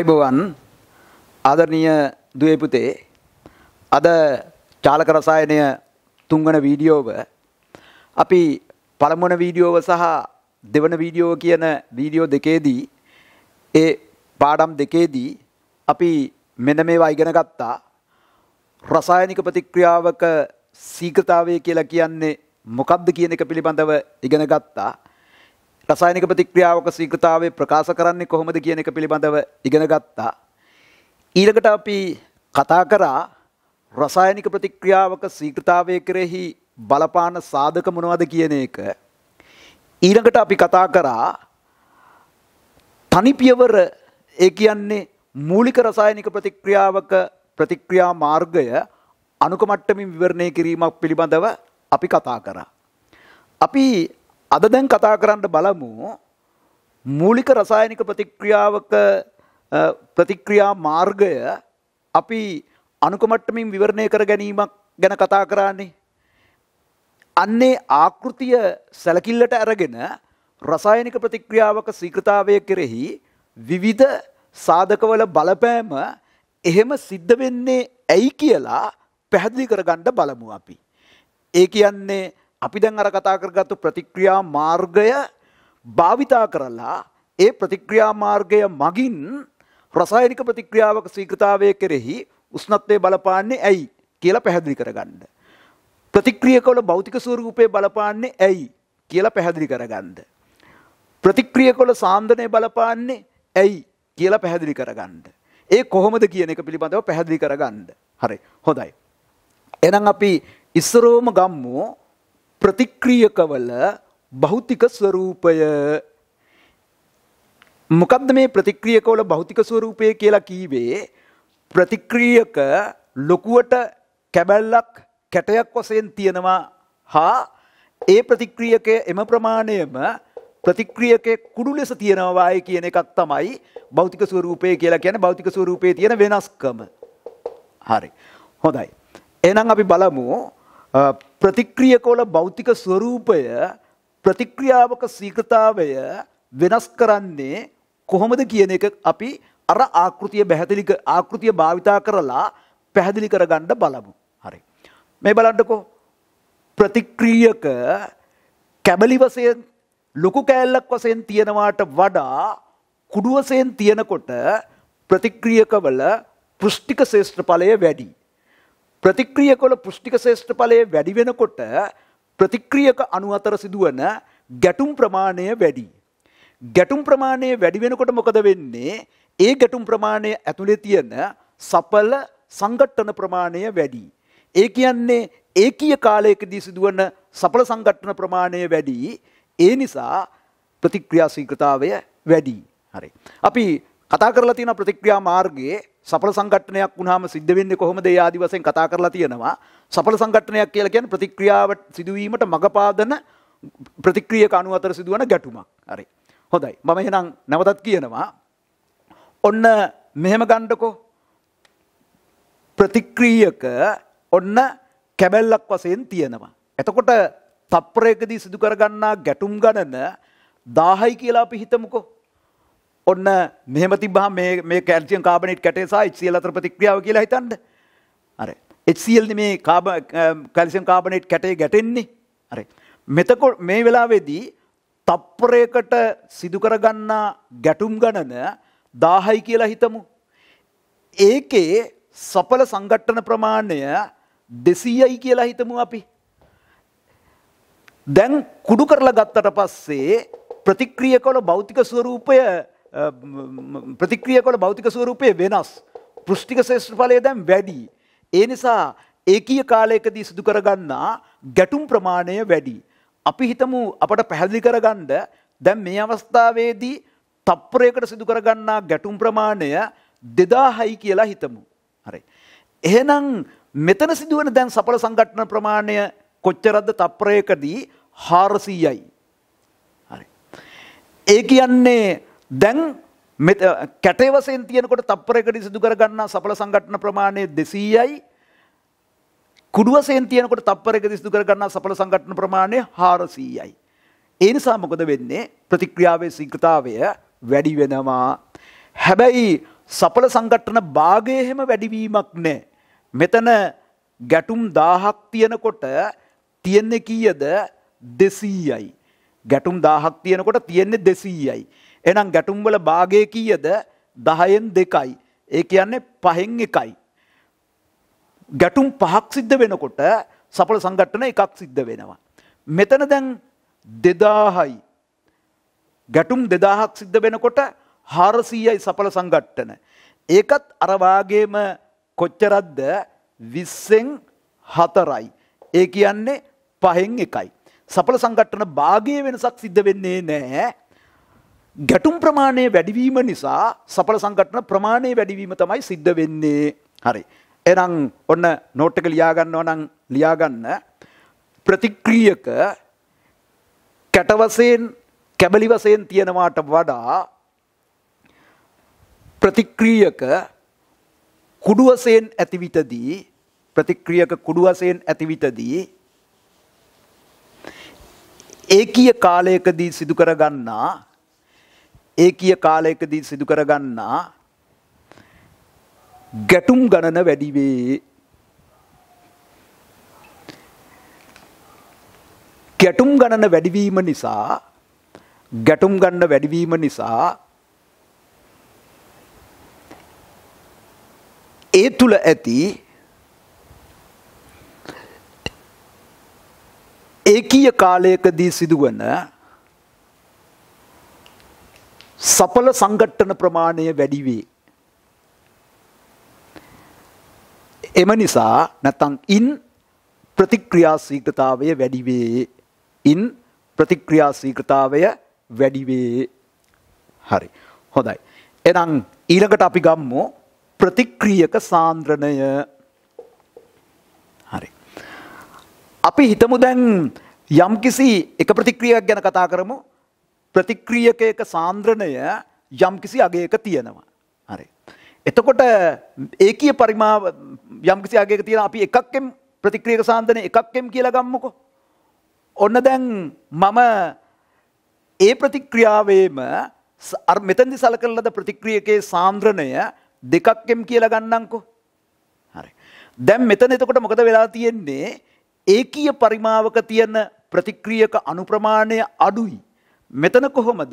ආයුබෝවන් ආදරණීය දුවේ පුතේ අද චාලක රසායනය තුන්වන වීඩියෝව අපි පළමුවන වීඩියෝව සහ දෙවන වීඩියෝව කියන වීඩියෝ දෙකේදී ඒ පාඩම් දෙකේදී අපි මෙන්න මේවා ඉගෙන ගත්තා රසායනික ප්‍රතික්‍රියාවක සීක්‍රතාවය කියලා කියන්නේ මොකක්ද කියන එක පිළිබඳව ඉගෙන ගත්තා රසායනික ප්‍රතික්‍රියාවක සීකෘතාවේ ප්‍රකාශ කරන්නේ කොහොමද කියන එක පිළිබඳව ඉගෙන ගත්තා. ඊළඟට අපි කතා කරා රසායනික ප්‍රතික්‍රියාවක සීකෘතාවය කෙරෙහි බලපාන සාධක මොනවද කියන එක. ඊළඟට අපි කතා කරා තනිපියවර ඒ කියන්නේ මූලික රසායනික ප්‍රතික්‍රියාවක ප්‍රතික්‍රියා මාර්ගය අනුකමට්ටමින් විවරණය කිරීමක් පිළිබඳව අපි කතා කරා. අපි අද දැන් කතා කරන්න බලමු මූලික රසායනික ප්‍රතික්‍රියාවක ප්‍රතික්‍රියා මාර්ගය අපි අනුකමට්ටමින් විවරණය කර ගැනීමක් ගැන කතා කරන්නේ. අන්නේ ආකෘතිය සැලකිල්ලට ඇරගෙන රසායනික ප්‍රතික්‍රියාවක සීක්‍රතාවය කෙරෙහි විවිධ සාධකවල බලපෑම එහෙම සිද්ධ වෙන්නේ ඇයි කියලා පැහැදිලි කරගන්න බලමු අපි. ඒ කියන්නේ අපි දැන් අර කතා කරගත්තු ප්‍රතික්‍රියා මාර්ගය භාවිතා කරලා ඒ ප්‍රතික්‍රියා මාර්ගය මගින් රසායනික ප්‍රතික්‍රියාවක සීක්‍රතාවය කෙරෙහි උස්නත්වය බලපාන්නේ ඇයි කියලා පැහැදිලි කරගන්න. ප්‍රතික්‍රියකොල භෞතික සූරූපය බලපාන්නේ ඇයි කියලා පැහැදිලි කරගන්න. ප්‍රතික්‍රියකොල සාන්දනය බලපාන්නේ ඇයි කියලා පැහැදිලි කරගන්න. ඒ කොහොමද කියන එක පිළිබඳව පැහැදිලි කරගන්න. හරි හොඳයි. එනම් අපි ඉස්සරෝම ගම්මෝ ප්‍රතික්‍රියකවල භෞතික ස්වરૂපය මොකක්ද මේ ප්‍රතික්‍රියකවල භෞතික ස්වરૂපය කියලා කීවේ ප්‍රතික්‍රියක ලොකුවට කැබැල්ලක් කැටයක් වශයෙන් තියෙනවා හා ඒ ප්‍රතික්‍රියකය එම ප්‍රමාණයම ප්‍රතික්‍රියකේ කුඩු ලෙස තියෙනවාය කියන එකක් තමයි භෞතික ස්වරූපය කියලා කියන්නේ භෞතික ස්වරූපයේ තියෙන වෙනස්කම. හරි. හොඳයි. එහෙනම් අපි බලමු ප්‍රතික්‍රියකවල භෞතික ස්වරූපය ප්‍රතික්‍රියාවක සීක්‍රතාවය වෙනස් කරන්නේ කොහොමද කියන එක අපි අර ආකෘතිය බැහැදිලි ආකෘතිය භාවිතා කරලා පැහැදිලි කරගන්න බලමු. හරි. මේ බලන්නකෝ ප්‍රතික්‍රියක කැබලි වශයෙන් ලොකු කෑල්ලක් වශයෙන් තියෙනවාට වඩා කුඩු වශයෙන් තියෙනකොට ප්‍රතික්‍රියකවල පෘෂ්ටික ශේෂ්ත්‍රඵලය වැඩි. ප්‍රතික්‍රිය කොළ පුෂ්ටික ශේෂ්ත්‍රඵලයේ වැඩි වෙනකොට ප්‍රතික්‍රියක අණු අතර සිදුවන ගැටුම් ප්‍රමාණය වැඩි. ගැටුම් ප්‍රමාණය වැඩි වෙනකොට මොකද වෙන්නේ? ඒ ගැටුම් ප්‍රමාණය ඇතුලේ තියෙන සපල සංගට්ටන ප්‍රමාණය වැඩි. ඒ කියන්නේ ඒකීය කාලයකදී සිදුවන සපල සංගට්ටන ප්‍රමාණය වැඩි. ඒ නිසා ප්‍රතික්‍රියා ශීඝ්‍රතාවය වැඩි. හරි. අපි කතා කරලා තියෙන ප්‍රතික්‍රියා මාර්ගයේ සඵල සංගට්ඨනයක් වුණාම සිද්ධ වෙන්නේ කොහොමද ඒ ආදි වශයෙන් කතා කරලා තියෙනවා සඵල සංගට්ඨනයක් කියලා කියන්නේ ප්‍රතික්‍රියාව සිදුවීමට මගපාදන ප්‍රතික්‍රියක අණු අතර සිදුවන ගැටුමක් හරි හොඳයි මම එහෙනම් නැවතත් කියනවා ඔන්න මෙහෙම ගන්නකො ප්‍රතික්‍රියක ඔන්න කැබැල්ලක් වශයෙන් තියෙනවා එතකොට තප්පරයකදී සිදු කරගන්නා ගැටුම් ගණන 1000යි කියලා අපි හිතමුකෝ ඔන්න මෙහෙම තිබ්බහම මේ මේ කැල්සියම් කාබනේට් කැටේ සහ HCl අතර ප්‍රතික්‍රියාව කියලා හිතන්න. හරි. HCl නේ මේ කාබන් කැල්සියම් කාබනේට් කැටේ ගැටෙන්නේ. හරි. මෙතකොට මේ වෙලාවේදී තප්පරයකට සිදු කරගන්නා ගැටුම් ගණන 1000යි කියලා හිතමු. ඒකේ සඵල සංගට්ටන ප්‍රමාණය 200යි කියලා හිතමු අපි. දැන් කුඩු කරලා ගත්තට පස්සේ ප්‍රතික්‍රිය කළ භෞතික ස්වරූපය ප්‍රතික්‍රියකොල භෞතික ස්වරූපය වෙනස්. පෘෂ්ටික ශේෂ්ත්‍රඵලය දැන් වැඩි. ඒ නිසා ඒකීය කාලයකදී සිදු කරගන්නා ගැටුම් ප්‍රමාණය වැඩි. අපි හිතමු අපට පැහැදිලි කරගන්න දැන් මේ අවස්ථාවේදී තප්පරයකට සිදු කරගන්නා ගැටුම් ප්‍රමාණය 2000යි කියලා හිතමු. හරි. එහෙනම් මෙතන සිදුවන දැන් සඵල සංගঠন ප්‍රමාණය කොච්චරද තප්පරයකදී 400යි. හරි. ඒ කියන්නේ දැන් කැටේ වශයෙන් තියෙනකොට තප්පරයකදී සිදු කරගන්නා සඵල සංගঠন ප්‍රමාණය 200යි කුඩු වශයෙන් තියෙනකොට තප්පරයකදී සිදු කරගන්නා සඵල සංගঠন ප්‍රමාණය 400යි. ඒ නිසා මොකද වෙන්නේ? ප්‍රතික්‍රියාවේ ශීඝ්‍රතාවය වැඩි වෙනවා. හැබැයි සඵල සංගঠন භාගය හැම වැඩිවීමක් නැහැ. මෙතන ගැටුම් 1000ක් තියෙනකොට තියෙන්නේ කීයද? 200යි. ගැටුම් 1000ක් තියෙනකොට තියෙන්නේ 200යි. එහෙනම් ගැටුම් වල භාගය කීයද 10න් 2යි. ඒ කියන්නේ 5න් 1යි. ගැටුම් පහක් සිද්ධ වෙනකොට සඵල සංගටන එකක් සිද්ධ වෙනවා. මෙතන දැන් 2000යි. ගැටුම් 2000ක් සිද්ධ වෙනකොට 400යි සඵල සංගටන. ඒකත් අර වාගේම කොච්චරක්ද 20න් 4යි. ඒ කියන්නේ 5න් 1යි. සඵල සංගටන භාගයේ වෙනසක් සිද්ධ වෙන්නේ නැහැ. ගැටුම් ප්‍රමාණය වැඩිවීම නිසා සපල සංගටන ප්‍රමාණය වැඩිවීම තමයි සිද්ධ වෙන්නේ. හරි. එනම් ඔන්න නෝට් එක ලියා ගන්නවා නම් ලියා ගන්න ප්‍රතික්‍රියක කැටවසෙන් කැබලි වශයෙන් තියනවාට වඩා ප්‍රතික්‍රියක කුඩු වශයෙන් ඇතිවිතදී ප්‍රතික්‍රියක කුඩු වශයෙන් ඇතිවිතදී ඒකීය කාලයකදී සිදු කරගන්නා ඒකීය කාලයකදී සිදු කරගන්නා ගැටුම් ගණන වැඩි වේ. ගැටුම් ගණන වැඩිවීම නිසා ගැටුම් ගන්න වැඩිවීම නිසා ඒ තුල ඇති ඒකීය කාලයකදී සිදුවන සඵල සංගට්ටන ප්‍රමාණය වැඩි වේ. එම නිසා නැත්නම් ඉන් ප්‍රතික්‍රියා ශීඝ්‍රතාවය වැඩි වේ. ඉන් ප්‍රතික්‍රියා ශීඝ්‍රතාවය වැඩි වේ. හරි. හොඳයි. එහෙනම් ඊළඟට අපි ගම්මු ප්‍රතික්‍රියක සාන්ද්‍රණය. හරි. අපි හිතමු දැන් යම්කිසි එක ප්‍රතික්‍රියාවක් ගැන කතා කරමු. ප්‍රතික්‍රියකයක සාන්ද්‍රණය යම්කිසි අගයක තියෙනවා. හරි. එතකොට ඒකීය පරිමා යම්කිසි අගයක තියෙන අපි එකක්ෙන් ප්‍රතික්‍රියක සාන්ද්‍රණය එකක්ෙන් කියලා ගම්මුකෝ. ඔන්න දැන් මම ඒ ප්‍රතික්‍රියාවේම අර මෙතෙන්දි සලකන ලද ප්‍රතික්‍රියකේ සාන්ද්‍රණය දෙකක්ෙන් කියලා ගන්නම්කෝ. හරි. දැන් මෙතන එතකොට මොකද වෙලා තියෙන්නේ? ඒකීය පරිමාවක තියෙන ප්‍රතික්‍රියක අනුප්‍රමාණය අඩුයි. මෙතන කොහොමද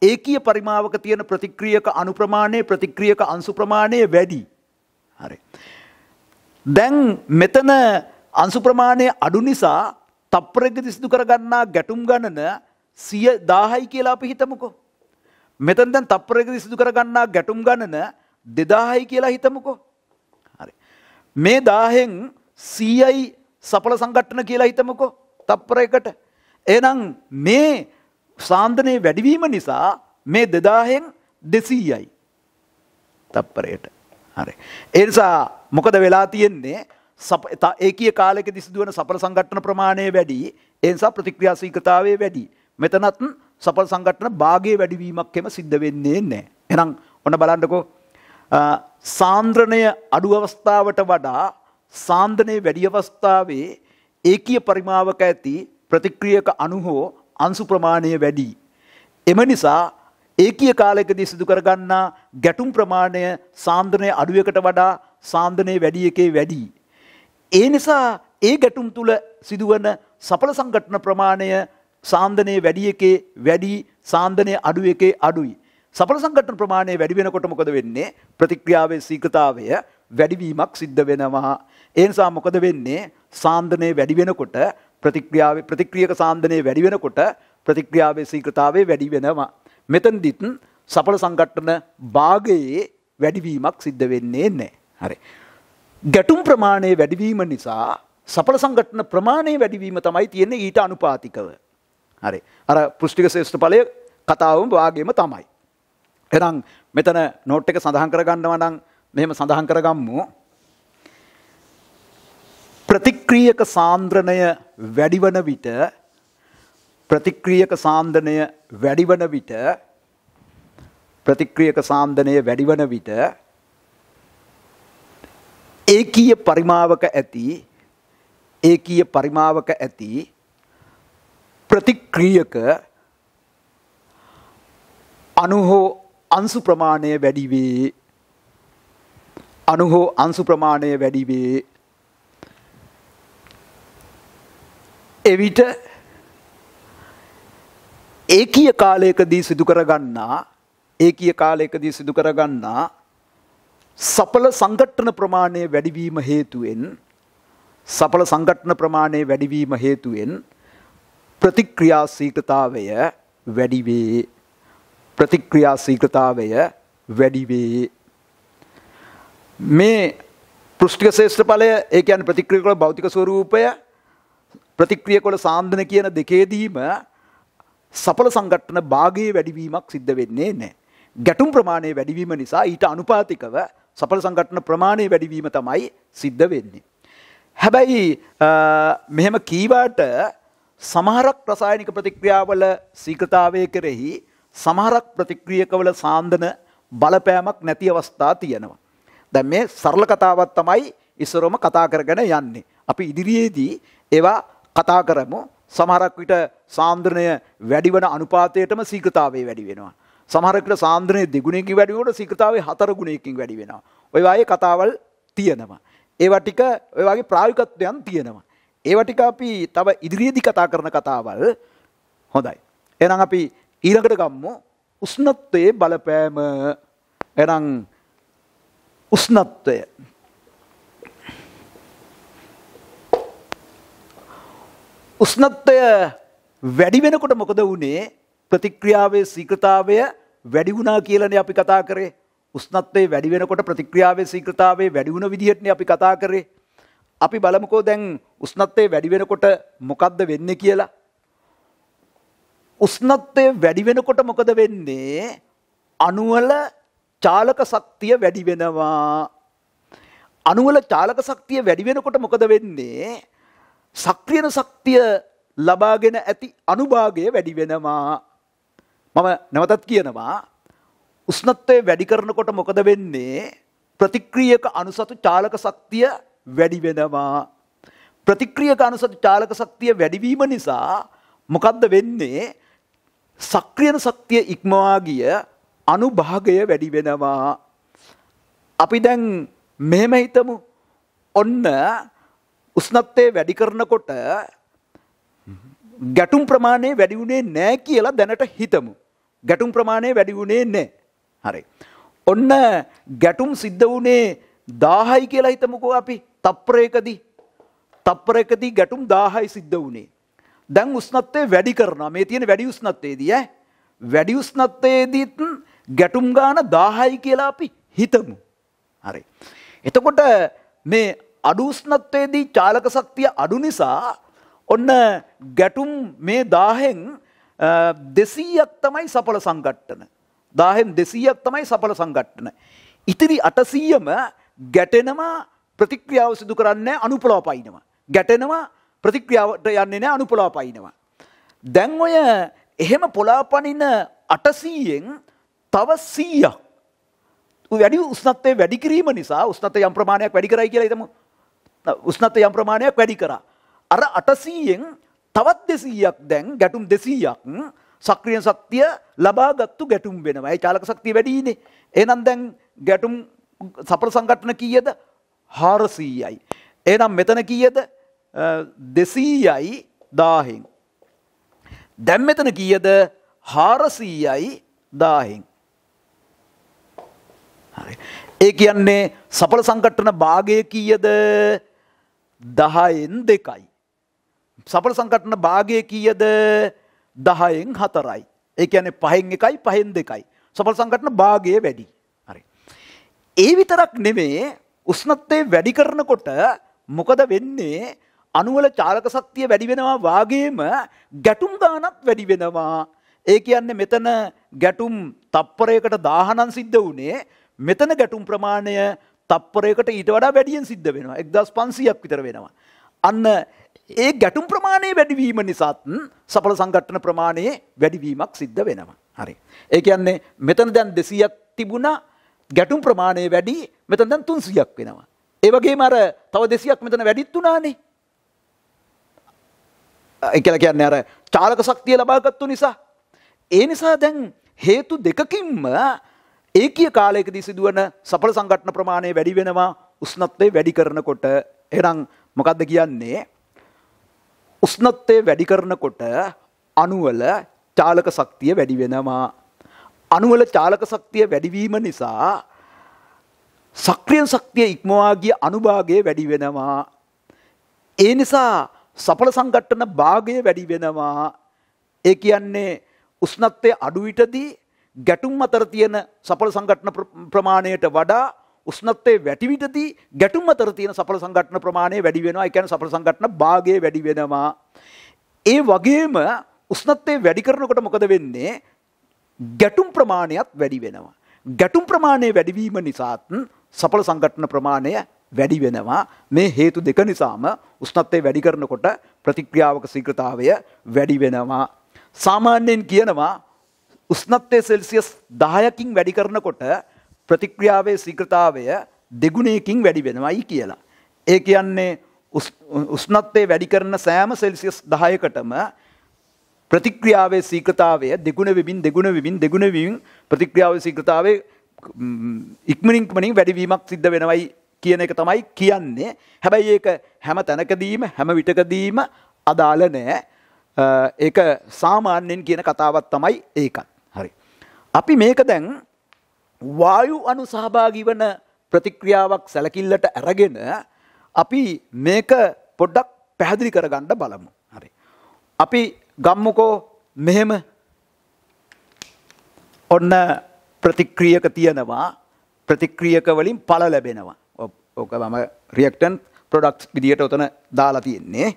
ඒකීය පරිමාවක තියෙන ප්‍රතික්‍රියක අනුප්‍රමාණය ප්‍රතික්‍රියක අංශු ප්‍රමාණය වැඩි. හරි. දැන් මෙතන අංශු ප්‍රමාණය අඩු නිසා තප්පරයකදී සිදු කරගන්නා ගැටුම් ගණන 10000යි කියලා අපි හිතමුකෝ. මෙතන දැන් තප්පරයකදී සිදු කරගන්නා ගැටුම් ගණන 2000යි කියලා හිතමුකෝ. හරි. මේ 1000න් 100යි සඵල සංගঠන කියලා හිතමුකෝ තප්පරයකට. එහෙනම් මේ සාන්දනය වැඩිවීම නිසා මේ දෙදාහෙන් දෙසීයයි තප්පරයට හරි. එනිසා මොකද වෙලා තියෙන්නේ ඒකිය කාලෙක දිසිදුවන සපර සංගට්න ප්‍රමාණය වැඩි එනිසා ප්‍රතික්‍රියාසීකතාවේ වැඩි. මෙතනත් සපල් සංගටන භාගය වැඩිවීමක් එම සිද්ධ වෙන්නේ නෑ. එනම් ඔන බලන්ඩකෝ සාන්ද්‍රණය අඩු අවස්ථාවට වඩා සාන්ධනය වැඩි අවස්ථාවේ ඒකිය පරිමාවක ඇති ප්‍රතික්‍රියක අනුහෝ අංශු ප්‍රමාණය වැඩි. එම නිසා ඒකීය කාලයකදී සිදු කරගන්නා ගැටුම් ප්‍රමාණය සාන්ද්‍රණය අඩුවකට වඩා සාන්ද්‍රණය වැඩි එකේ වැඩි. ඒ නිසා ඒ ගැටුම් තුල සිදුවන සඵල සංගঠন ප්‍රමාණය සාන්ද්‍රණය වැඩි එකේ වැඩි සාන්ද්‍රණය අඩු එකේ අඩුයි. සඵල සංගঠন ප්‍රමාණය වැඩි වෙනකොට මොකද වෙන්නේ? ප්‍රතික්‍රියාවේ සීක්‍රතාවය වැඩිවීමක් සිද්ධ වෙනවා. ඒ නිසා මොකද වෙන්නේ? සාන්ද්‍රණය වැඩි වෙනකොට ප්‍රතික්‍රියාවේ ප්‍රතික්‍රියක සාන්දනය වැඩි වෙනකොට ප්‍රතික්‍රියාවේ සීක්‍රතාවේ වැඩි වෙනවා. මෙතනදිත් සඵල සංගට්ටන භාගයේ වැඩිවීමක් සිද්ධ වෙන්නේ නැහැ. හරි. ගැටුම් ප්‍රමාණය වැඩිවීම නිසා සඵල සංගටන ප්‍රමාණය වැඩිවීම තමයි තියෙන්නේ ඊට අනුපාතිකව. හරි. අර පෘෂ්ටික ශ්‍රේෂ්ඨ ඵලය කතාවම වාගේම තමයි. එහෙනම් මෙතන නෝට් එක සඳහන් කරගන්නවා නම් මෙහෙම සඳහන් කරගම්මු. ප්‍රතික්‍රියක සාන්ද්‍රණය වැඩිවන විට ප්‍රතික්‍රියක සාන්දනය වැඩිවන විට ප්‍රතික්‍රියක සාන්දනය වැඩිවන විට ඒකීය පරිමාවක ඇති ඒකීය පරිමාවක ඇති ප්‍රතික්‍රියක අනුහෝ අංශු ප්‍රමාණය වැඩිවේ අනුහෝ අංශු ප්‍රමාණය වැඩිවේ එවිට ඒකීය කාලයකදී සිදු කරගන්නා ඒකීය කාලයකදී සිදු කරගන්නා සඵල සංගට්ඨන ප්‍රමාණය වැඩිවීම හේතුවෙන් සඵල සංගට්ඨන ප්‍රමාණය වැඩිවීම හේතුවෙන් ප්‍රතික්‍රියාශීලතාවය වැඩි වේ ප්‍රතික්‍රියාශීලතාවය වැඩි වේ මේ පෘෂ්ටික ශේෂ්ඨ ඵලය ඒ කියන්නේ ප්‍රතික්‍රියාකල භෞතික ස්වરૂපය ප්‍රතික්‍රිය කොළ සාන්ධන කියන දෙකේදීම සපල සංගට්ටන භාගයේ වැඩිවීමක් සිද්ධ වෙන්නේ නෑ. ගැටුම් ප්‍රමාණය වැඩිවීම නිසා ඊට අනුපාතිකව සපල සංගට්ටන ප්‍රමාණය වැඩිවීම තමයි සිද්ධ වෙන්නේ. හැබැයි මෙහෙම කීවාට සමහරක් රසායනික ප්‍රතික්‍රියාවල සීක්‍රතාවය කෙරෙහි සමහරක් ප්‍රතික්‍රියකවල සාන්ධන බලපෑමක් නැති අවස්ථා තියෙනවා. දැන් මේ සරල කතාවක් තමයි ඉස්සරොම කතා කරගෙන යන්නේ. අපි ඉදිරියේදී ඒවා කතා කරමු සමහරක් විට සාන්ද්‍රණය වැඩිවන අනුපාතයටම සීක්‍රතාවේ වැඩි වෙනවා. සමහරකට සාන්ද්‍රණය දෙගුණයකින් වැඩිවට සීක්‍රතාවේ හතර ගුණයකින් වැඩි වෙනවා. ඔය වගේ කතාවල් තියෙනවා. ඒවා ටික ඔය වගේ ප්‍රායෝගිකත්වයන් තියෙනවා. ඒවා ටික අපි තව ඉදිරියේදී කතා කරන කතාවල් හොඳයි. එහෙනම් අපි ඊළඟට ගම්මු උෂ්ණත්වයේ බලපෑම. එහෙනම් උෂ්ණත්වය උස්නත්වය වැඩි වෙනකොට මොකද වුණේ ප්‍රතික්‍රියාවේ සීක්‍රතාවය වැඩි වුණා කියලනේ අපි කතා කරේ උස්නත්වේ වැඩි වෙනකොට ප්‍රතික්‍රියාවේ සීක්‍රතාවේ වැඩි වුණ විදිහටනේ අපි කතා කරේ අපි බලමුකෝ දැන් උස්නත්වේ වැඩි වෙනකොට මොකද්ද වෙන්නේ කියලා උස්නත්වේ වැඩි වෙනකොට මොකද වෙන්නේ අණුවල චාලක ශක්තිය වැඩි වෙනවා අණුවල චාලක ශක්තිය වැඩි වෙනකොට මොකද වෙන්නේ සක්‍රියන ශක්තිය ලබාගෙන ඇති අනුභාගය වැඩි වෙනවා. මම නැවතත් කියනවා උෂ්ණත්වය වැඩි කරනකොට මොකද වෙන්නේ? ප්‍රතික්‍රියක අනුසතු චාලක ශක්තිය වැඩි වෙනවා. ප්‍රතික්‍රියක අනුසතු චාලක ශක්තිය වැඩිවීම නිසා මොකද්ද වෙන්නේ? සක්‍රියන ශක්තිය ඉක්මවා ගිය අනුභාගය වැඩි වෙනවා. අපි දැන් මෙහෙම හිතමු. ඔන්න උස්නත්වය වැඩි කරනකොට ගැටුම් ප්‍රමාණය වැඩි වුණේ නෑ කියලා දැනට හිතමු. ගැටුම් ප්‍රමාණය වැඩි වුණේ නෑ. හරි. ඔන්න ගැටුම් සිද්ධ වුණේ දාහයි කියලා හිතමුකෝ අපි තප්පරයකදී. තප්පරයකදී ගැටුම් දාහයි සිද්ධ වුණේ. දැන් උස්නත්වය වැඩි කරනවා මේ තියෙන වැඩි උස්නත්වයේදී ඈ. වැඩි උස්නත්වයේදීත් ගැටුම් ගාන දාහයි කියලා අපි හිතමු. හරි. එතකොට මේ අඩු උෂ්ණත්වයේදී චාලක ශක්තිය අඩු නිසා ඔන්න ගැටුම් මේ 1000න් 200ක් තමයි සඵල සංගට්ටන. 1000න් 200ක් තමයි සඵල සංගට්ටන. ඉතිරි 800ම ගැටෙනම ප්‍රතික්‍රියාව සිදු කරන්නේ අනුපලව පයින්නවා. ගැටෙනම ප්‍රතික්‍රියාවට යන්නේ නැහැ අනුපලව පයින්නවා. දැන් ඔය එහෙම පොලාපනින 800න් තව 100ක් වැඩි උෂ්ණත්වය වැඩි කිරීම නිසා උෂ්ණත්වය යම් ප්‍රමාණයක් වැඩි කරයි කියලා හිතමු. උස්නත්ව යම් ප්‍රමාණයක් වැඩි කරා. අර 800ෙන් තවත් 200ක් දැන් ගැටුම් 200ක් සක්‍රිය ශක්තිය ලබාගත්තු ගැටුම් වෙනවා. ඒ චාලක ශක්තිය වැඩි ඉන්නේ. එහෙනම් දැන් ගැටුම් සපල සංගঠন කීයද? 400යි. එහෙනම් මෙතන කීයද? 200යි 1000න්. දැන් මෙතන කීයද? 400යි 1000න්. හරි. ඒ කියන්නේ සපල සංගঠন භාගය කීයද? දහයෙන් දෙකයි. සපල සංකටන භාගය කියද දහයෙන් හතරයි. ඒක ඇන පහෙන් එකයි පහෙන් දෙකයි. සපල සංකටන භාගය වැඩි. හරි. ඒ විතරක් නෙමේ උස්නත්තේ වැඩි කරනකොට මොකද වෙන්නේ අනුවල චාලක සක්තිය වැඩි වෙනවා වාගේම ගැටුම් ගානත් වැඩි වෙනවා. ඒ කියන්නේ මෙතන ගැටුම් තප්පරයකට දාහනන් සිද්ධ වුණේ මෙතන ගැටුම් ප්‍රමාණය තප්පරයකට ඊට වඩා වැඩියෙන් සිද්ධ වෙනවා එක්දස් පන්සියක් විතර වෙනවා. අන්න ඒ ගැටුම් ප්‍රමාණය වැඩිවීම නිසාත් සඵල සංගට්ටන ප්‍රමාණයේ වැඩිවීමක් සිද්ධ වෙනවා. හරි. ඒ කියන්නේ මෙතන දැන් දෙසීයක් තිබුණා ගැටුම් ප්‍රමාණය වැඩි මෙතන දැන් තුන්සියක් වෙනවා. ඒ වගේම අර තව දෙසියක් මෙතන වැඩිත් වුණානේ. ඒ කියලා කියන්නේ අර චාලක ශක්තිය ලබාගත්තු නිසා. ඒ නිසා දැන් හේතු දෙකකින්ම ඒකිය කාලයකදී සිදුවන සඵල සංගටන ප්‍රමාණය වැඩි වෙනවා උෂ්ණත්වය වැඩි කරනකොට එහෙනම් මොකද්ද කියන්නේ උෂ්ණත්වය වැඩි කරනකොට අණුවල චාලක ශක්තිය වැඩි වෙනවා අණුවල චාලක ශක්තිය වැඩිවීම නිසා සක්‍රියන් ශක්තිය ඉක්මවා ගිය අනුභාගය වැඩි වෙනවා ඒ නිසා සඵල සංගට්ටන භාගය වැඩි වෙනවා ඒ කියන්නේ උෂ්ණත්වය අඩු විටදී ගැටුම් අතර තියෙන සපල සංගටන ප්‍රමාණයට වඩා උස්නත්තේ වැටිවිටදී ගැටුම් අතර තියෙන සපල සංගටන ප්‍රමාණය වැඩි වෙනවා ඒ කියන්නේ සපල සංගටන භාගය වැඩි වෙනවා ඒ වගේම උස්නත්තේ වැඩි කරනකොට මොකද වෙන්නේ ගැටුම් ප්‍රමාණයත් වැඩි වෙනවා ගැටුම් ප්‍රමාණය වැඩිවීම නිසාත් සපල සංගටන ප්‍රමාණය වැඩි වෙනවා මේ හේතු දෙක නිසාම උෂ්ණත්වය වැඩි කරනකොට ප්‍රතික්‍රියාවක සීක්‍රතාවය වැඩි වෙනවා සාමාන්‍යයෙන් කියනවා උස්නත්වය සෙල්සියස් දායකින් වැඩි කරනකොට ප්‍රතික්‍රියාවේ සීක්‍රතාවය දෙගුණයකින් වැඩි වෙනවයි කියලා. ඒ කියන්නේ උස්නත්වය වැඩි කරන සෑම සෙල්සියස් දහයකටම ප්‍රතික්‍රියාවේ සීක්‍රතාවය දෙගුණ වෙමින් දෙගුණ වෙමින් දෙගුණ වෙමින් ප්‍රතික්‍රියාවේ සීක්‍රතාවේ ඉක්මනින් ඉක්මනින් වැඩිවීමක් සිද්ධ වෙනවයි කියන එක තමයි කියන්නේ. හැබැයි ඒක හැම තැනකදීම හැම විටකදීම අදාළ නෑ. ඒක සාමාන්‍යයෙන් කියන කතාවක් තමයි ඒකත්. හරි. අපි මේක දැන් වායු අනු සහභාගී වන ප්‍රතික්‍රියාවක් සැලකිල්ලට ඇරගෙන අපි මේක පොඩ්ඩක් පැහැදිලි කරගන්න බලමු. හරි. අපි ගම්මුකෝ මෙහෙම ඔන්න ප්‍රතික්‍රියක තියෙනවා ප්‍රතික්‍රියක වලින් පල ලැබෙනවා. ඕක මම රියක්ටන් ප්‍රොඩක්ස් විදිහට ඔතන දාලා තියෙන්නේ.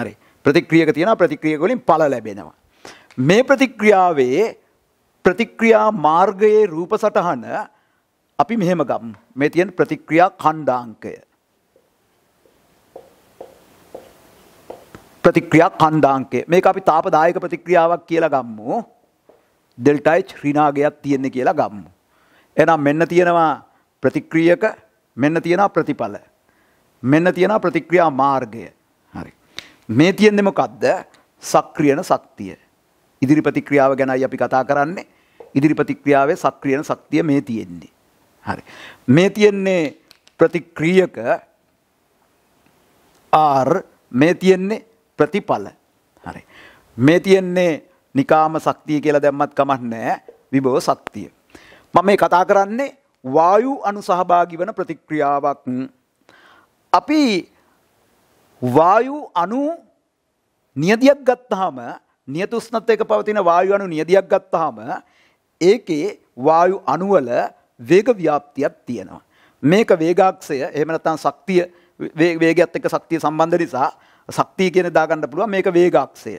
හරි. ප්‍රතික්‍රියක තියෙන ප්‍රතික්‍රියක වලින් පල ලැබෙනවා. මේ ප්‍රතික්‍රියාවේ ප්‍රතික්‍රියා මාර්ගයේ රූප සටහන අපි මෙහෙම ගම් මේ තියෙන ප්‍රතික්‍රියා කණ්ඩාංකය. ප්‍රතික්‍රියා කණ්ඩාංකය මේක අපි තාපදායක ප්‍රතික්‍රියාවක් කියලා ගම්මු ඩෙල්ටයිච් රිනාගයක් තියෙන්නේ කියලා ගම්මු. එනම් මෙන්න තියෙනවා ප්‍රතික්‍රියක මෙන්න තියෙන ප්‍රතිඵල. මෙන්න තියෙන ප්‍රතික්‍රියා මාර්ගය. හරි. මේ තියෙන්නේ මොකද්ද? සක්‍රියන ශක්තිය. ඉදිරි ප්‍රතික්‍රියාව ගැනයි අපි කතා කරන්නේ. ඉදිරි ප්‍රතික්‍රියාවේ සක්‍රියන ශක්තිය මේ තියෙන්නේ. හරි. මේ තියෙන්නේ ප්‍රතික්‍රියක R මේ තියෙන්නේ ප්‍රතිඵල. හරි. මේ තියෙන්නේ නිකාම ශක්තිය කියලා දැම්මත් කමක් නැහැ විභව ශක්තිය. මම මේ කතා කරන්නේ වායු අණු සහභාගී වන ප්‍රතික්‍රියාවක්. අපි වායු අණු නියතියක් ගත්තාම නියත උෂ්ණත්වයක පවතින වායු අණු නියතියක් ගත්තාම ඒකේ වායු අණුවල වේග ව්‍යාප්තියක් තියෙනවා. මේක වේගාක්ෂය එහෙම නැත්නම් ශක්තිය වේගයත් එක්ක ශක්තිය සම්බන්ධ නිසා ශක්තිය කියන දාගන්න පුළුවන් මේක වේගාක්ෂය.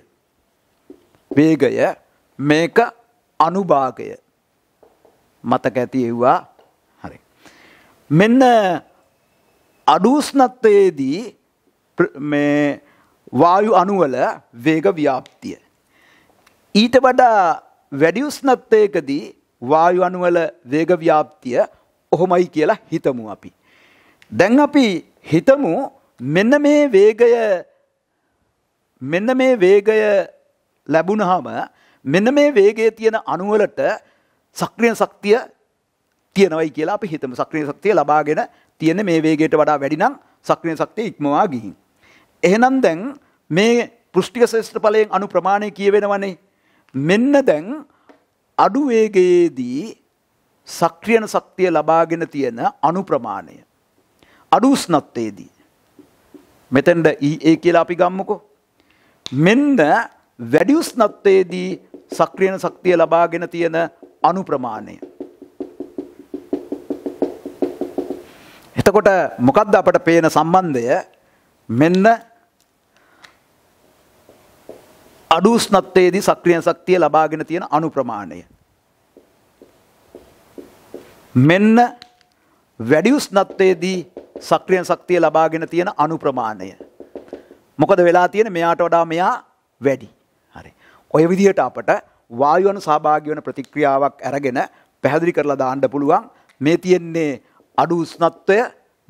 වේගය මේක අනුභාගය. මතක ඇති එව්වා. හරි. මෙන්න අඩු උෂ්ණත්වයේදී මේ වායු අණුවල වේග ව්‍යාප්තිය ඊට වඩා වැඩි උෂ්ණත්වයකදී වායු අණුවල වේග ව්‍යාප්තිය ඔහොමයි කියලා හිතමු අපි. දැන් අපි හිතමු මෙන්න මේ වේගය මෙන්න මේ වේගය ලැබුණාම මෙන්න මේ වේගයේ තියෙන අණුවලට සක්‍රිය ශක්තිය තියෙනවයි කියලා අපි හිතමු. සක්‍රිය ශක්තිය ලබාගෙන තියෙන මේ වේගයට වඩා වැඩි නම් සක්‍රිය ශක්තිය ඉක්මවා ගිහින්. එහෙනම් දැන් මේ පෘෂ්ටික ශේෂ්ත්‍රඵලයෙන් අණු ප්‍රමාණය කියවෙනවනේ. මෙන්න දැන් අඩු වේගයේදී සක්‍රියන ශක්තිය ලබාගෙන තියෙන අණු ප්‍රමාණය අඩු උෂ්ණත්වයේදී මෙතෙන්ද EA කියලා අපි ගම්මුකෝ මෙන්න වැඩි උෂ්ණත්වයේදී සක්‍රියන ශක්තිය ලබාගෙන තියෙන අණු ප්‍රමාණය එතකොට මොකද්ද අපට පේන සම්බන්ධය මෙන්න අඩු උෂ්ණත්වයේදී සක්‍රීය ශක්තිය ලබාගෙන තියෙන අණු ප්‍රමාණය. මෙන්න වැඩි උෂ්ණත්වයේදී සක්‍රීය ශක්තිය ලබාගෙන තියෙන අණු ප්‍රමාණය. මොකද වෙලා තියෙන මෙයාට වඩා මෙයා වැඩි. හරි. ඔය විදිහට අපට වායු අණු සහභාගී වෙන ප්‍රතික්‍රියාවක් අරගෙන පැහැදිලි කරලා දාන්න පුළුවන් මේ තියෙන්නේ අඩු උෂ්ණත්වය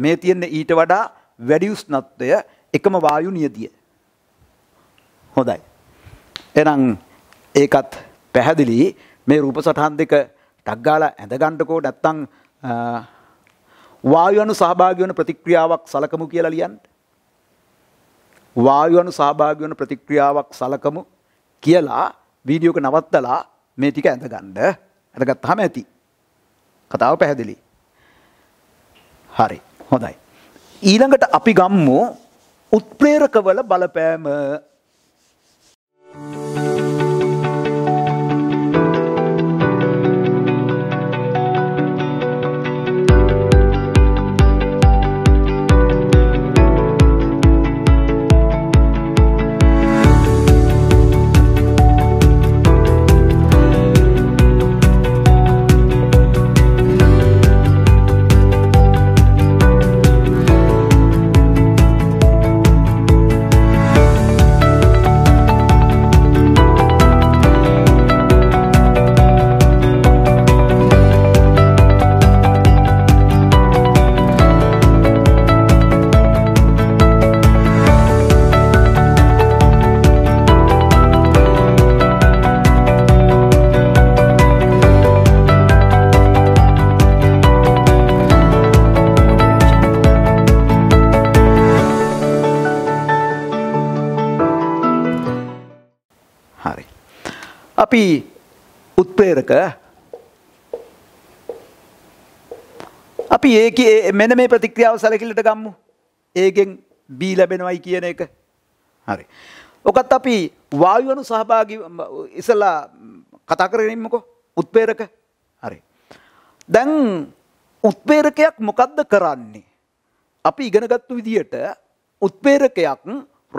මේ තියෙන්නේ ඊට වඩා වැඩි උෂ්ණත්වය එකම වායු නියතිය. හොඳයි. එහෙනම් ඒකත් පැහැදිලි මේ රූප සටහන් දෙක ටක් ගාලා ඇඳ ගන්නකෝ නැත්තම් වායු අණු සහභාගී වන ප්‍රතික්‍රියාවක් සලකමු කියලා ලියන්න වායු අණු සහභාගී වන ප්‍රතික්‍රියාවක් සලකමු කියලා වීඩියෝ එක නවත්තලා මේ ටික ඇඳ ගන්න ඇඳගත්තාම ඇති කතාව පැහැදිලි හරි හොඳයි ඊළඟට අපි ගම්මු උත්ප්‍රේරකවල බලපෑම අපි උත්පේරක අපි ඒක මෙන මේ ප්‍රතික්‍රියාව සැලකිලට ගම්මු ඒකෙන් බී ලැබෙනවයි කියන එක හරි ඔකත් අපි වායුවනු සහභාගි ඉසලා කතා කරගෙනන්නකෝ උත්පේරක හරි දැන් උත්පේරකයක් මොකක්ද කරන්නේ අපි ඉගෙනගත්තු විදියට උත්පේරකයක්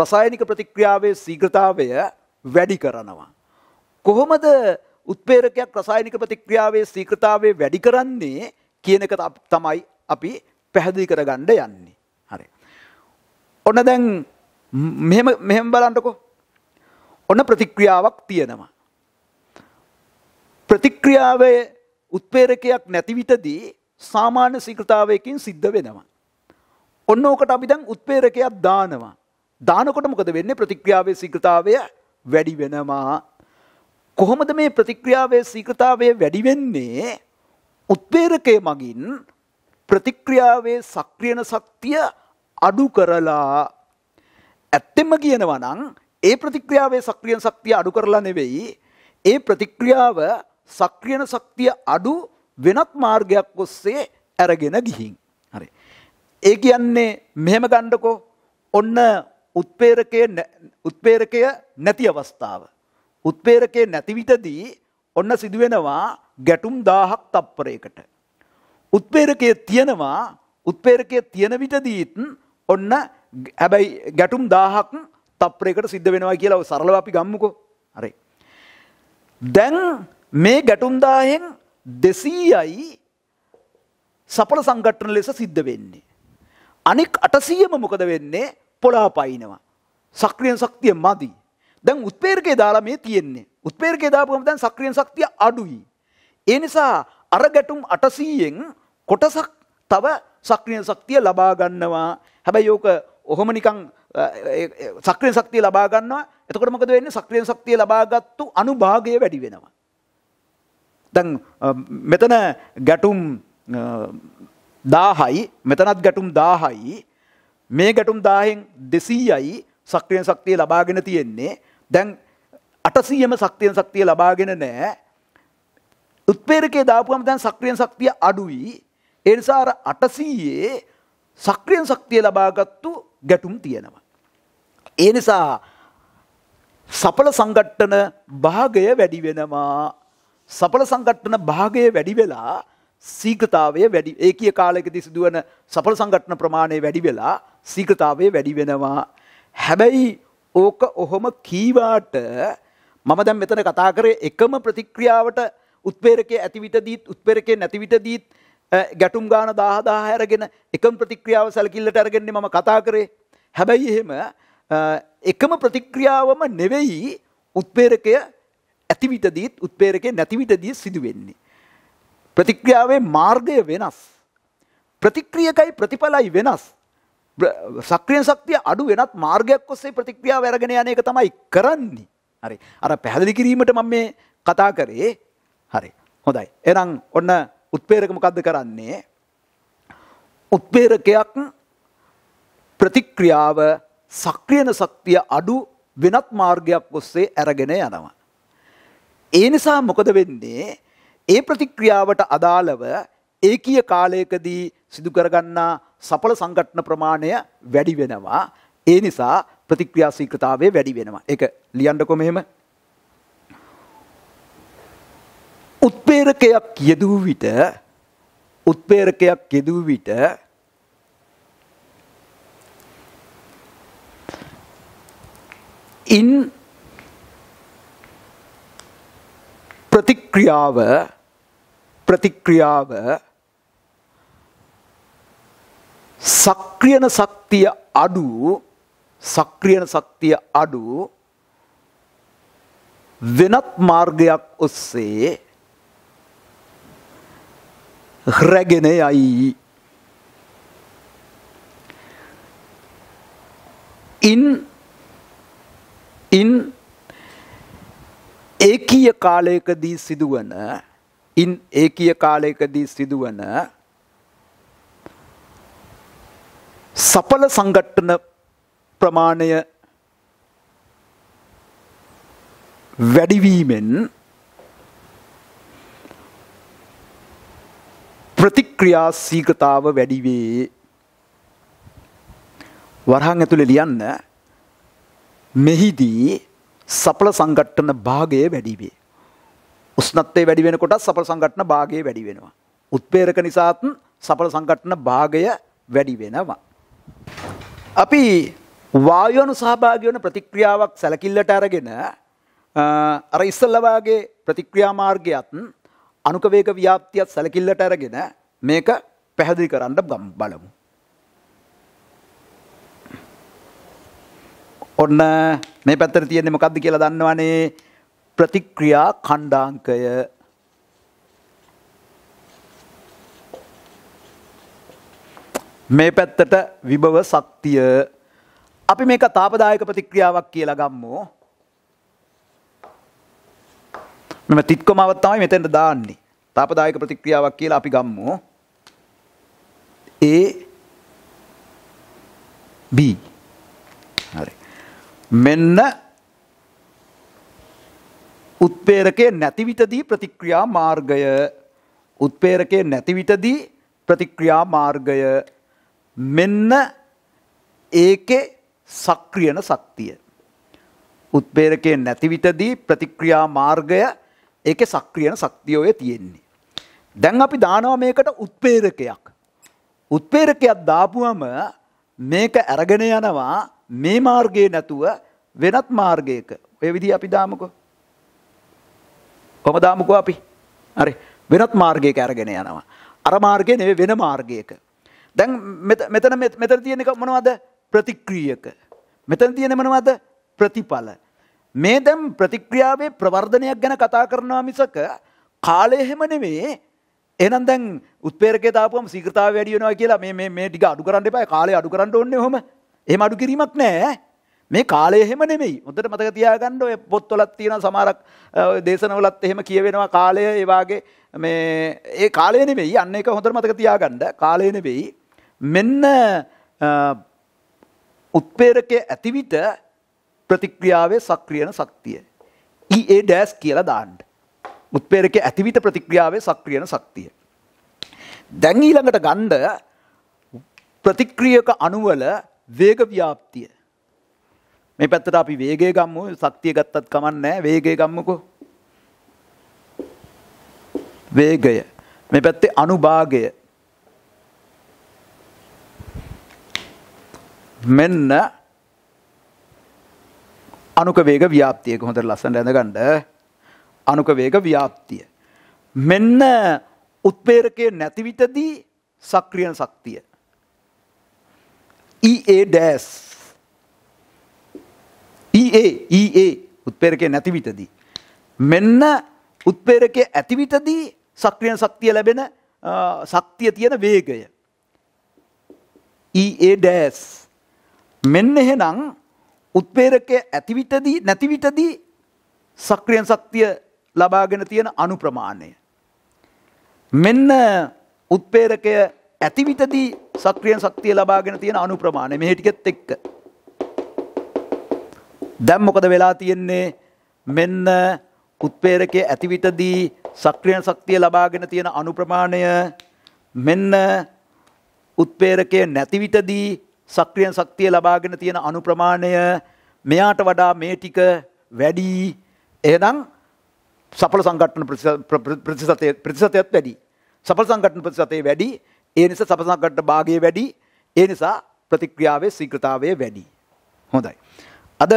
රසායනික ප්‍රතික්‍රියාවේ සීග්‍රතාවය වැඩි කරනවා කොහොමද උත්පේරකයක් රසායනික ප්‍රතික්‍රියාවේ සීක්‍රතාවේ වැඩි කරන්නේ කියන එක තමයි අපි පැහැදිලි කරගන්න යන්නේ. හරි. ඔන්න දැන් මෙහෙම මෙහෙම බලන්නකෝ. ඔන්න ප්‍රතික්‍රියාවක් තියෙනවා. ප්‍රතික්‍රියාවේ උත්පේරකයක් නැති විටදී සාමාන්‍ය සීක්‍රතාවයකින් සිද්ධ වෙනවා. ඔන්න ඕකට අපි දැන් උත්පේරකයක් දානවා. දානකොට මොකද වෙන්නේ ප්‍රතික්‍රියාවේ සීක්‍රතාවය වැඩි වෙනවා කොහොමද මේ ප්‍රතික්‍රියාවේ සීක්‍රතාවය වැඩි වෙන්නේ උත්පේරකය මගින් ප්‍රතික්‍රියාවේ සක්‍රියන ශක්තිය අඩු කරලා ඇත්තෙම කියනවා නම් ඒ ප්‍රතික්‍රියාවේ සක්‍රියන ශක්තිය අඩු කරලා නෙවෙයි ඒ ප්‍රතික්‍රියාව සක්‍රියන ශක්තිය අඩු වෙනත් මාර්ගයක් ඔස්සේ අරගෙන ගිහින් හරි ඒ කියන්නේ මෙහෙම ගන්නකො ඔන්න උත්පේරකය උත්පේරකය නැති අවස්ථාව උත්පේරකේ නැතිවිටදී ඔන්න සිදුවෙනවා ගැටුම් දාහක් තප්පරයකට. උත්පේරකය තියෙනවා උත්පේරකය තියෙන විටදීත් ඔන්න හැබැයි ගැටුම් දාහක් තප්පරයකට සිද්ධ වෙනවා කියලා සරලව අපි ගම්මුකෝ හරි. දැන් මේ ගැටුම් දාහෙන් දෙසීයයි සපල සංගටන ලෙස සිද්ධ වෙන්නේ. අනෙක් අටසීයම මොකද වෙන්නේ පොලා පයිනවා. සක්‍රියෙන් ශක්තිය මදී. දැන් උත්පේරකේ දාලා මේ තියෙන්නේ. උත්පේරකේ දාපුවම දැන් සක්‍රියන ශක්තිය අඩුයි. ඒ නිසා අර ගැටුම් 800න් කොටසක් තව සක්‍රියන ශක්තිය ලබා ගන්නවා. හැබැයි ඕක ඔහොම නිකන් සක්‍රියන ශක්තිය ලබා ගන්නවා. එතකොට මොකද වෙන්නේ? සක්‍රියන ශක්තිය ලබාගත්තු අනුභාගය වැඩි වෙනවා. දැන් මෙතන ගැටුම් 1000යි මෙතනත් ගැටුම් 1000යි මේ ගැටුම් 1000න් 200යි සක්‍රියන ශක්තිය ලබාගෙන තියෙන්නේ දැන් අටසීයම සක්තියෙන් සක්තිය ලබාගෙන නෑ උත්පේරකේ දාපුුවම දැන් සක්‍රියෙන් සක්තිය අඩුයි එනිසාර අටසීයේ සක්‍රියෙන් සක්තිය ලබාගත්තු ගැටුම් තියෙනවා. ඒ නිසා සපල සංගට්ටන භාගය වැඩි වෙනවා සපල සංගට්ටන භාගය වැඩි වෙලා සීකතාවය වැඩි ඒකිය කාලෙකදී සිදුවන සපල සංගට්න ප්‍රමාණය වැඩි වෙලා සීකතාවය වැඩි වෙනවා හැබැයි ඕක ඔහොම කීවාට මම දැන් මෙතන කතා කරේ එකම ප්‍රතික්‍රියාවට උත්පේරකේ ඇතිවිටදීත් උත්පේරකේ නැතිවිටදීත් ගැටුම් ගාන දාහදාහ අරගෙන එකම ප්‍රතික්‍රියාව සැලකිල්ලට අරගෙන්නේ මම කතා කරේ. හැබැයි එහෙම එකම ප්‍රතික්‍රියාවම නෙවෙයි උත්පේරකය ඇතිවිටදීත් උත්පේරකේ නැතිවිටදී සිදුවෙන්නේ. ප්‍රතික්‍රියාවේ මාර්ගය වෙනස්. ප්‍රතික්‍රියකයි ප්‍රතිඵලයි වෙනස්. සක්‍රිය ශක්තිය අඩු වෙනත් මාර්ගයක් ඔස්සේ ප්‍රතික්‍රියාව අරගෙන යන එක තමයි කරන්නේ. හරි. අර පැහැදිලි කිරීමට මම මේ කතා කරේ. හරි. හොඳයි. එහෙනම් ඔන්න උත්පේරක මොකද්ද කරන්නේ? උත්පේරකයක් ප්‍රතික්‍රියාව සක්‍රියන ශක්තිය අඩු වෙනත් මාර්ගයක් ඔස්සේ අරගෙන යනවා. ඒ නිසා මොකද වෙන්නේ? ඒ ප්‍රතික්‍රියාවට අදාළව ඒකීය කාලයකදී සිදු කරගන්නා සඵල සංගටන ප්‍රමාණය වැඩි වෙනවා. ඒ නිසා ප්‍රතික්‍රියා සීක්‍රතාවය වැඩි වෙනවා. ඒක ලියන්නකො මෙහෙම. උත්පේරකයක් යෙදූ විට උත්පේරකයක් යෙදූ විට ඉන් ප්‍රතික්‍රියාව ප්‍රතික්‍රියාව සක්‍රියන ශක්තිය අඩු සක්‍රියන ශක්තිය අඩු වෙනත් මාර්ගයක් ඔස්සේ රැගෙන යයි ඉන් ඉන් ඒකීය කාලයකදී සිදුවන ඉන් ඒකීය කාලයකදී සිදුවන සඵල සංගට්ටන ප්‍රමාණය වැඩිවීමෙන් ප්‍රතික්‍රියා සීකතාව වැඩිවේ වරහන් ඇතුළේ ලියන්න මෙහිදී සඵල සංගට්ටන භාගය වැඩිවේ. උස්නත්තේ වැඩි වෙනකොට සඵල සංගට්ටන භාගය වැඩි වෙනවා. උත්පේරක නිසාත් සඵල සංගට්ටන භාගය වැඩි වෙනවා. අපි වායුවනු සහභාගී වන ප්‍රතික්‍රියාවක් සැලකිල්ලට අරගෙන අර ඉස්සල්ලවාගේ ප්‍රතික්‍රියා මාර්ගයත් අනුකවේග ව්‍යාප්තියත් සැලකිල්ලට අරගෙන මේක පැහැදිලි කරන්න ගම් බලමු. ඔන්න මේ පැත්තර තියෙන්නේ මොකක්ද කියලා දන්නවනේ ප්‍රතික්‍රියා කණ්ඩාංකය මේ පැත්තට විභව ශක්තිය අපි මේක තාපදායක ප්‍රතික්‍රියාවක් කියලා ගම්මු. මෙම තිත්කොමාව තමයි මෙතෙන්ට දාන්නේ. තාපදායක ප්‍රතික්‍රියාවක් කියලා අපි ගම්මු. A B හරි. මෙන්න උත්පේරකයේ නැති විටදී ප්‍රතික්‍රියා මාර්ගය උත්පේරකයේ නැති විටදී ප්‍රතික්‍රියා මාර්ගය මෙන්න ඒකේ සක්‍රියන ශක්තිය. උත්පේරකයේ නැතිවිටදී ප්‍රතික්‍රියා මාර්ගය ඒකේ සක්‍රියන ශක්තිය ඔය තියෙන්නේ. දැන් අපි දානවා මේකට උත්පේරකයක්. උත්පේරකයක් දාපුවම මේක අරගෙන යනවා මේ මාර්ගයේ නැතුව වෙනත් මාර්ගයක. ඔය විදිහ අපි දාමුකෝ. කොහම දාමුකෝ අපි? හරි. වෙනත් මාර්ගයක අරගෙන යනවා. අර මාර්ගය නෙවෙයි වෙන මාර්ගයක. දැන් මෙතන මෙතන තියෙන එක මොනවද ප්‍රතික්‍රියක. මෙතන තියෙන මොනවද ප්‍රතිඵල. මේ දැම් ප්‍රතික්‍රියාවේ ප්‍රවර්ධනයක් ගැන කතා කරනවා මිසක කාලය එහෙම නෙමේ එහෙනම් දැන් උත්පේරකේ දාපුවම සීඝ්‍රතාවය වැඩි වෙනවා කියලා මේ මේ මේ ටික අඩු කරන්න එපා කාලය අඩු කරන්න ඕනේ ඔහොම. එහෙම අඩු කිරීමක් නෑ. මේ කාලය එහෙම නෙමෙයි. හොඳට මතක තියාගන්න ඔය පොත්වලත් තියෙන සමහරක් දේශනවලත් එහෙම කියවෙනවා කාලය ඒ වාගේ මේ ඒ කාලය නෙමෙයි. අන්න ඒක හොඳට මතක තියාගන්න. කාලය නෙමෙයි. මෙන්න උත්පේරකය ඇතිවිට ප්‍රතික්‍රියාවේ සක්‍රියන ශක්තිය. ඒ e ඩෑස් කියලා දාන්ඩ. උත්පේරකය ඇතිවිට ප්‍රතික්‍රියාවේ සක්‍රියන ශක්තිය. දැන් ඊළඟට ගණ්ඩ ප්‍රතික්‍රියක අනුවල වේග ව්‍යාප්තිය. මේ පැත්තට අපි වේගේ ගම්මු ශක්තිය ගත්තත් කමන්නෑ වේගේ ගම්මකෝ. වේගය. මේ පැත්තේ අනුභාගය මෙන්න අනුක වේග ව්‍යාප්තියක හොඳට ලස්සනට ඇඳගන්න අනුක වේග ව්‍යාප්තිය මෙන්න උත්පේරකයේ නැති විටදී සක්‍රියන ශක්තිය EA ඩෑස් EA EA උත්පේරකයේ නැති විටදී මෙන්න උත්පේරකයේ ඇති විටදී සක්‍රියන ශක්තිය ලැබෙන ශක්තිය තියෙන වේගය EA ඩෑස් මෙන්න එහෙනම් උත්පේරකයේ ඇතිවිතදී නැතිවිතදී සක්‍රියන් ශක්තිය ලබාගෙන තියෙන අණු ප්‍රමාණය. මෙන්න උත්පේරකය ඇතිවිතදී සක්‍රියන් ශක්තිය ලබාගෙන තියෙන අණු ප්‍රමාණය මේ ටිකෙත් එක්ක. දැන් මොකද වෙලා තියෙන්නේ? මෙන්න උත්පේරකයේ ඇතිවිතදී සක්‍රියන් ශක්තිය ලබාගෙන තියෙන අණු ප්‍රමාණය මෙන්න උත්පේරකයේ නැතිවිතදී සක්‍රියන් ශක්තිය ලබාගෙන තියෙන අනුප්‍රමාණය මෙයාට වඩා මේ ටික වැඩි එහෙනම් සඵල සංගঠন ප්‍රතිශතය ප්‍රතිශතයත් වැඩි සඵල සංගঠন ප්‍රතිශතය වැඩි ඒ නිසා සඵල සංගঠন භාගය වැඩි ඒ නිසා ප්‍රතික්‍රියාවේ ශීඝ්‍රතාවය වැඩි හොඳයි අද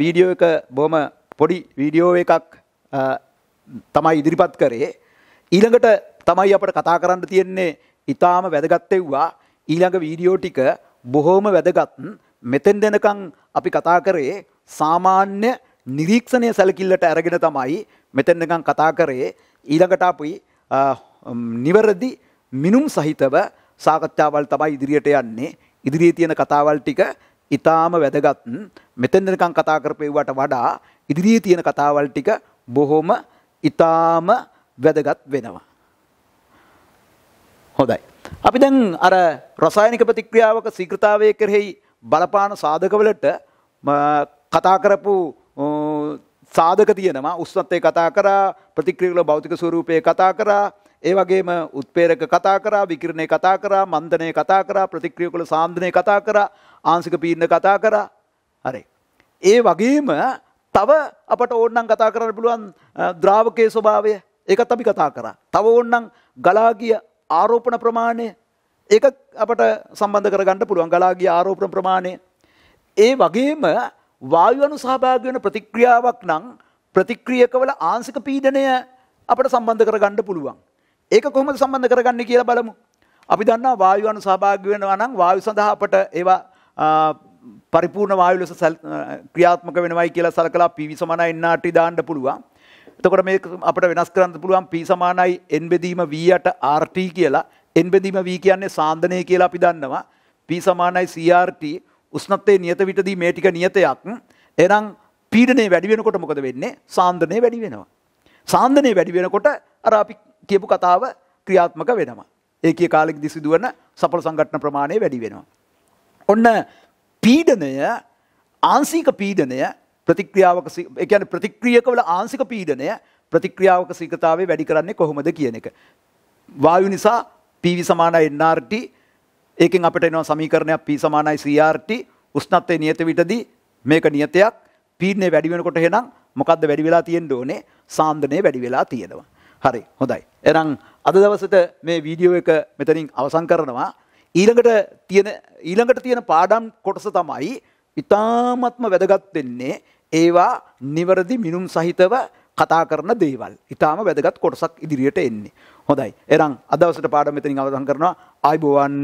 වීඩියෝ එක බොහොම පොඩි වීඩියෝ එකක් තමයි ඉදිරිපත් කරේ ඊළඟට තමයි අපට කතා කරන්න තියෙන්නේ ඊටාම වැදගත් ඊළඟ වීඩියෝ ටික බොහෝම වැදගත් මෙතෙන් දෙනකං අපි කතා කරේ සාමාන්‍ය නිරීක්ෂණය සැලකිල්ලට ඇරගෙන තමයි මෙතෙන් දෙකං කතා කරේ ඊළඟට අපි නිවැරදි මිනුම් සහිතව සාකච්ඡාවල් තමයි ඉදිරියට යන්නේ ඉදිරියේ තියෙන කතාවල් ටික ඉතාම වැදගත් මෙතෙන් දෙනකං කතා කරපෙව්වට වඩා ඉදිරියේ තියෙන කතාවල් ටික බොහොම ඉතාම වැදගත් වෙනවා. හොඳයි. අපි දැන් අර රසායනික ප්‍රතික්‍රියාවක ශීඝ්‍රතාවය කෙරෙහි බලපාන සාධකවලට කතා කරපු සාධක තියෙනවා උෂ්ණත්වය කතා කරා ප්‍රතික්‍රියාවල භෞතික ස්වරූපය කතා කරා ඒ වගේම උත්පේරක කතා කරා විකිරණය කතා කරා මන්දනය කතා කරා ප්‍රතික්‍රියාවල සාන්ද්‍රණය කතා කරා ආංශික පීඩන කතා කරා හරි ඒ වගේම තව අපට ඕනනම් කතා කරන්න පුළුවන් ද්‍රාවකයේ ස්වභාවය ඒකත් අපි කතා කරා තව ඕනනම් ගලාගිය ආරෝපණ ප්‍රමාණය ඒක අපට සම්බන්ධ කරගන්න පුළුවන් ගලාගේ ආරෝපණ ප්‍රමාණය ඒ වගේම වායු අණු සහභාගී වෙන ප්‍රතික්‍රියාවක් නම් ප්‍රතික්‍රියකවල ආංශික පීඩනය අපට සම්බන්ධ කරගන්න පුළුවන් ඒක කොහොමද සම්බන්ධ කරගන්නේ කියලා බලමු අපි දන්නවා වායු අණු සහභාගී වෙනවා නම් වායු සඳහා අපට ඒවා පරිපූර්ණ වායු ලෙස ක්‍රියාත්මක වෙනවයි කියලා සලකලා PV සමාන NRT දාන්න පුළුවන් එතකොට මේ අපට වෙනස් කරන්න පුළුවන් P සමානයි n බෙදීම v8 RT කියලා n බෙදීම v කියන්නේ සාන්දනය කියලා අපි දන්නවා P සමානයි CRT උෂ්ණත්වයේ නියත විටදී මේ ටික නියතයක් එහෙනම් පීඩනය වැඩි වෙනකොට මොකද වෙන්නේ සාන්දනය වැඩි වෙනවා සාන්දනය වැඩි වෙනකොට අර අපි කියපු කතාව ක්‍රියාත්මක වෙනවා ඒකේ කාලෙකදී සිදුවන සඵල සංඝටන ප්‍රමාණය වැඩි වෙනවා ඔන්න පීඩනය ආංශික පීඩනය ප්‍රතික්‍රියාවක එකන ප්‍රතික්‍රියකවල ආංසික පීඩනය ප්‍රතික්‍රියාවක සීකතාවේ වැඩි කරන්නේ කොහොමද කියන එක. වායු නිසා පීවි සමාන එන්නRT ඒකෙන් අපට එනවා සමීකරණයක් පී සමානයි CRT උෂ්ණත්වය නියත විටදී මේක නියතයක් පීඩනය වැඩි වෙනකොට එහෙනම් මොකද්ද වැඩි වෙලා තියෙන්න ඕනේ සාන්දනය වැඩි වෙලා තියෙනවා. හරි හොඳයි. එහෙනම් අද දවසට මේ වීඩියෝ එක මෙතනින් අවසන් කරනවා. ඊළඟට තියෙන ඊළඟට තියෙන පාඩම් කොටස තමයි ඉතාමත්ම වැදගත් වෙන්නේ ඒවා නිවැරදි මිනුම් සහිතව කතා කරන දේවල්. ඉතාම වැදගත් කොටසක් ඉදිරියට එන්නේ. හොඳයි. එරං අදවසට පාඩම් මෙතනින් අවසන් කරනවා. ආයිබෝවන්